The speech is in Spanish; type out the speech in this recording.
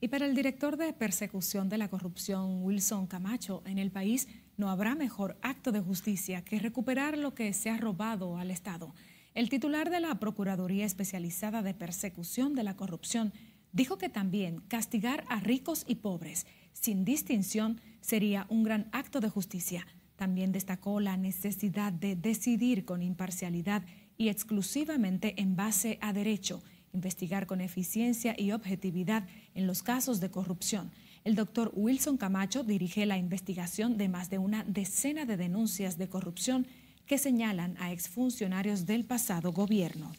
Y para el director de persecución de la corrupción, Wilson Camacho, en el país no habrá mejor acto de justicia que recuperar lo que se ha robado al Estado. El titular de la Procuraduría Especializada de Persecución de la Corrupción dijo que también castigar a ricos y pobres sin distinción sería un gran acto de justicia. También destacó la necesidad de decidir con imparcialidad y exclusivamente en base a derecho investigar con eficiencia y objetividad en los casos de corrupción. El doctor Wilson Camacho dirige la investigación de más de una decena de denuncias de corrupción que señalan a exfuncionarios del pasado gobierno.